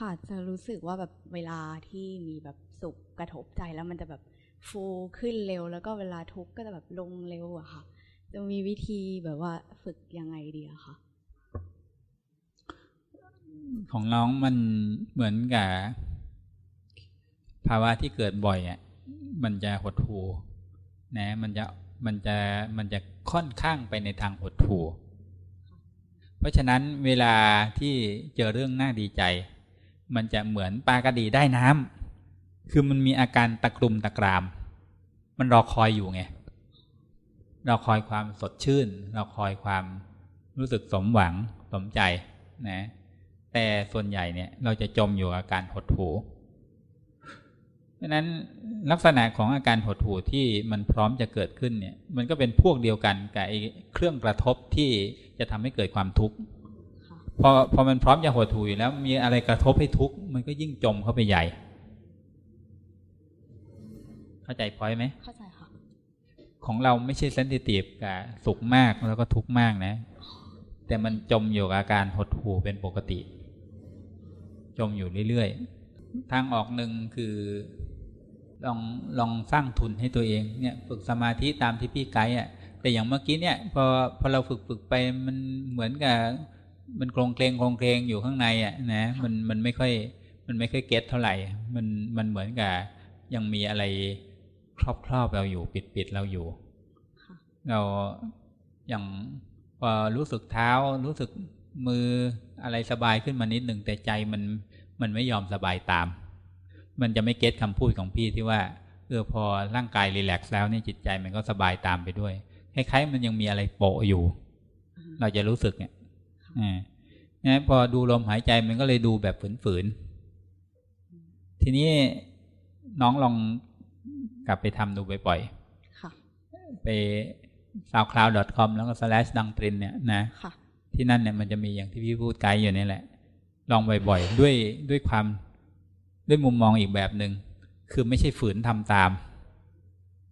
ค่ะจะรู้สึกว่าแบบเวลาที่มีแบบสุขกระทบใจแล้วมันจะแบบฟูขึ้นเร็ว แล้วก็เวลาทุกข์ก็จะแบบลงเร็วอะค่ะ จะมีวิธีแบบว่าฝึกยังไงดีอะค่ะ ของน้องมันเหมือนกับภาวะที่เกิดบ่อยอะมันจะหดหูนะมันจะมันจะมันจะค่อนข้างไปในทางหดหูเพราะฉะนั้นเวลาที่เจอเรื่องน่าดีใจมันจะเหมือนปลากระดีได้น้ำ คือมันมีอาการตะกลุมตะกราม มันรอคอยอยู่ไง รอคอยความสดชื่น รอคอยความรู้สึกสมหวังสมใจนะ แต่ส่วนใหญ่เนี่ยเราจะจมอยู่อาการหดหู่ เพราะนั้นลักษณะของอาการหดหู่ที่มันพร้อมจะเกิดขึ้นเนี่ย มันก็เป็นพวกเดียวกันกับไอเครื่องกระทบที่จะทำให้เกิดความทุกข์พอพอมันพร้อมจะหดถูอยู่แล้ว มีอะไรกระทบให้ทุกข์มันก็ยิ่งจมเข้าไปใหญ่ เข้าใจพอยไหมเข้าใจค่ะของเราไม่ใช่เซนซิทีฟกับสุขมาก แล้วก็ทุกข์มากนะแต่มันจมอยู่กับอาการหดหู่เป็นปกติ จมอยู่เรื่อยๆ ทางออกหนึ่งคือ ลองลองสร้างทุนให้ตัวเองเนี่ย ฝึกสมาธิตามที่พี่ไกด์อ่ะแต่อย่างเมื่อกี้เนี่ย พอพอเราฝึกฝึกไปมันเหมือนกับมันโครงเคลงโครงเคลงอยู่ข้างในอ่ะนะมันมันไม่ค่อย มันไม่ค่อยเก็ตเท่าไหร่ มันมันเหมือนกับ ยังมีอะไรครอบครอบเราอยู่ปิดปิดเราอยู่ เราอย่าง พอรู้สึกเท้ารู้สึกมืออะไรสบายขึ้นมานิดหนึ่งแต่ใจมันมันไม่ยอมสบายตาม มันจะไม่เก็ตคำพูดของพี่ที่ว่าเออพอร่างกายรีแลกซ์แล้วเนี่ยจิตใจมันก็สบายตามไปด้วยคล้ายๆมันยังมีอะไรโปะอยู่ เราจะรู้สึกเนี่ยนพอดูลมหายใจมันก็เลยดูแบบฝืนๆ ทีนี้น้องลองกลับไปทำดูบ่อยๆไป soundcloud.com แล้วก็ slash ดังตรินเนี่ยนะที่นั่นเนี่ยมันจะมีอย่างที่พี่พูดไกด์อยู่นี่แหละ ลองบ่อยๆ ด้วยด้วยความ ด้วยมุมมองอีกแบบหนึง่งคือไม่ใช่ฝืนทำตาม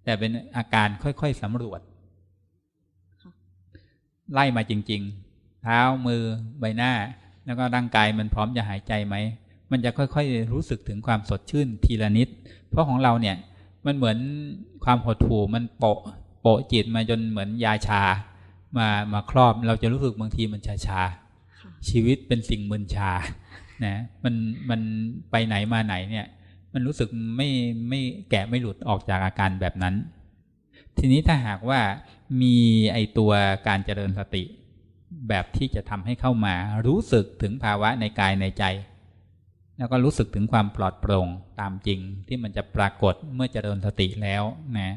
แต่เป็นอาการค่อย ๆสำรวจ ไล่มาจริง ๆท้ามือใบหน้าแล้วก็ร่างกายมันพร้อม จะ หายใจไหมมันจะค่อยๆ รู้สึกถึงความสดชื่นที ละ นิด เพราะของเราเนี่ยมันเหมือนความหดหู่มันโปะโปะจิตมาจนเหมือนยาชา มามา ครอบเราจะรู้สึก บาง ทีมัน ชาชาชีวิตเป็นสิ่งมึนชานะมันมันไปไหนมาไหนเนี่ยมันรู้สึกไม่ไม่แกะไม่หลุดออกจากอาการแบบนั้น ทีนี้ถ้าหากว่ามีไอตัวการเจริญสติแบบที่จะทำให้เข้ามารู้สึกถึงภาวะในกายในใจ แล้วก็รู้สึกถึงความปลอดโปร่งตามจริงที่มันจะปรากฏเมื่อจเจริญสติแล้วนะ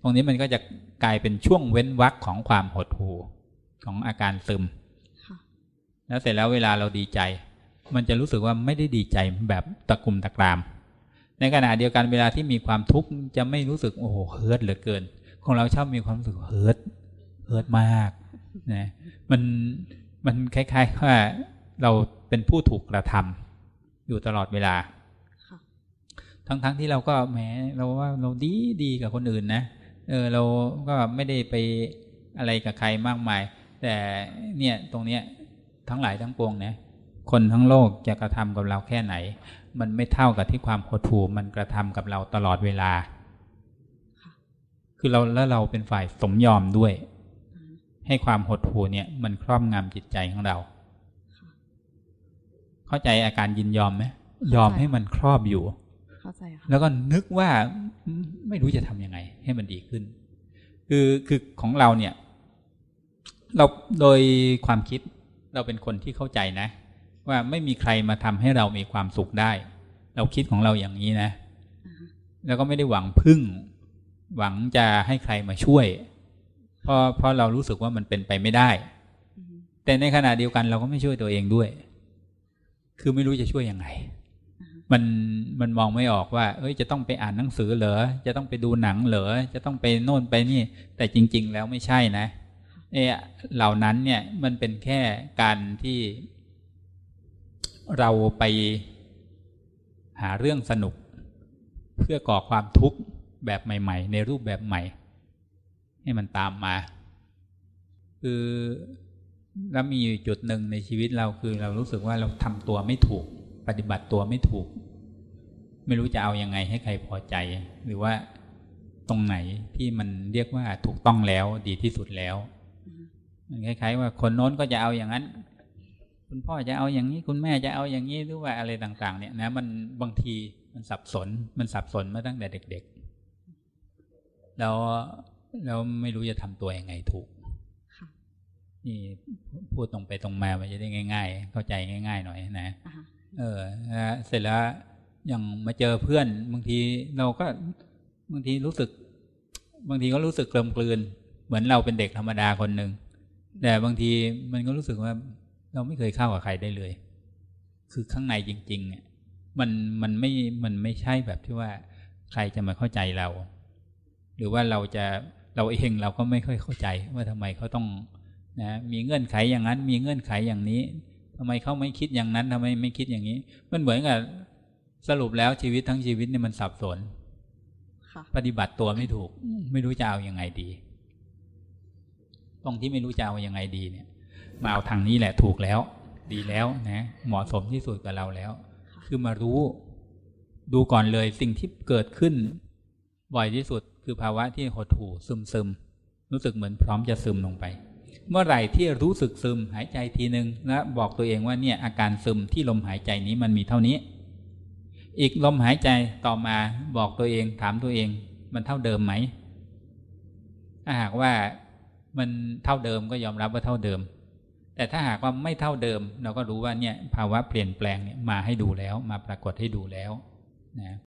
ตรงนี้มันก็จะกลายเป็นช่วงเว้นวักของความหดหู่ของอาการซึมแล้วเสร็จแล้วเวลาเราดีใจ มันจะรู้สึกว่าไม่ได้ดีใจแบบตะกุมตะกราม ในขณะเดียวกันเวลาที่มีความทุกข์จะไม่รู้สึกโอ้โหเฮิร์ตเหลือเกินของเราชอบมีความรู้สึกเฮิร์ตเฮิร์ตมากนะมันมันคล้ายๆว่าเราเป็นผู้ถูกกระทำอยู่ตลอดเวลาทั้งๆทที่เราก็แหมเราว่าเราดีดีกับคนอื่นนะเออเราก็ไม่ได้ไปอะไรกับใครมากมาย แต่เนี่ยตรงเนี้ยทั้งหลายทั้งปวงเนะคนทั้งโลกจะกระทำกับเราแค่ไหน มันไม่เท่ากับที่ความโหดถูมันกระทำกับเราตลอดเวลาคือเราแล้วเราเป็นฝ่ายสมยอมด้วยให้ความหดหู่เนี่ยมันครอบงำจิตใจของเรา เข้าใจอาการยินยอมไหมยอมให้มันครอบอยู่ เข้าใจแล้วก็นึกว่าไม่รู้จะทำยังไง ให้มันดีขึ้น คือคือของเราเนี่ย เราโดยความคิดเราเป็นคนที่เข้าใจนะ ว่าไม่มีใครมาทำให้เรามีความสุขได้เราคิดของเราอย่างนี้นะ แล้วก็ไม่ได้หวังพึ่ง หวังจะให้ใครมาช่วยเพราะเพราะเรารู้สึกว่ามันเป็นไปไม่ได้ แต่ในขณะเดียวกันเราก็ไม่ช่วยตัวเองด้วย คือไม่รู้จะช่วยยังไง มันมันมองไม่ออกว่าเอ้ยจะต้องไปอ่านหนังสือเหรอจะต้องไปดูหนังเหรอจะต้องไปโน่นไปนี่ แต่จริงๆแล้วไม่ใช่นะเอเหล่านั้นเนี่ยมันเป็นแค่การที่ เราไปหาเรื่องสนุกเพื่อก่อความทุกข์แบบใหม่ ๆ ในรูปแบบใหม่ให้มันตามมา คือแล้วมีจุดหนึ่งในชีวิตเราคือเรารู้สึกว่าเราทำตัวไม่ถูก ปฏิบัติตัวไม่ถูก ไม่รู้จะเอาอยัางไง ให้ใครพอใจ หรือว่าตรงไหนที่มันเรียกว่าถูกต้องแล้ว ดีที่สุดแล้วมันคล้ายๆว่าคนโน้นก็จะเอาอย่างนั้น คุณพ่อจะเอาอย่างนี้ คุณแม่จะเอาอย่างนี้หรือว่าอะไรต่าง ๆ เนี่ยนะ มันบางทีมันสับสนมันสับสนมาตั้งแต่ เด็กๆแล้วแล้วไม่รู้จะทำตัวยังไงถูกนี่พูดตรงไปตรงมามันจะได้ง่ายๆ เข้าใจง่ายๆหน่อยนะ เออเสร็จแล้วอย่างมาเจอเพื่อน บางทีเราก็ บางทีรู้สึก บางทีก็รู้สึกกลมกลืน เหมือนเราเป็นเด็กธรรมดาคนหนึ่งแต่บางทีมันก็รู้สึกว่า เราไม่เคยเข้ากับ ใครได้เลย คือข้างในจริงๆเนี่ยมันมันไม่มันไม่ใช่แบบที่ว่าใครจะมาเข้าใจเรา หรือว่าเราจะเราเอง เราก็ไม่ค่อยเข้าใจ ว่าทำไมเขาต้อง นะ มีเงื่อนไขอย่างนั้น มีเงื่อนไขอย่างนี้ ทำไมเขาไม่คิดอย่างนั้น ทำไมไม่คิดอย่างนี้มันเหมือนกับ สรุปแล้วชีวิตทั้งชีวิตเนี่ยมันสับสนปฏิบัติตัวไม่ถูก ไม่รู้จะเอาอยัางไงดี ตรงที่ไม่รู้จะเอาอยัางไงดีเนี่ยมาเอาทางนี้แหละถูกแล้ว ดีแล้วนะ เหมาะสมที่สุดกับเราแล้ว คือมารู้ดูก่อนเลยสิ่งที่เกิดขึ้น บ่อยที่สุดคือภาวะที่หดหู่ซึมซึมรู้สึกเหมือนพร้อมจะซึมลงไป เมื่อไหร่ที่รู้สึกซึมหายใจทีหนึ่งและบอกตัวเองว่าเนี่ยอาการซึมที่ลมหายใจนี้มันมีเท่านี้อีกลมหายใจต่อมาบอกตัวเองถามตัวเอง มันเท่าเดิมไหมถ้าหากว่ามันเท่าเดิมก็ยอมรับว่าเท่าเดิม แต่ถ้าหากว่าไม่เท่าเดิม เราก็รู้ว่าเนี่ยภาวะเปลี่ยนแปลงเนี่ยมาให้ดูแล้วมาปรากฏให้ดูแล้วนะ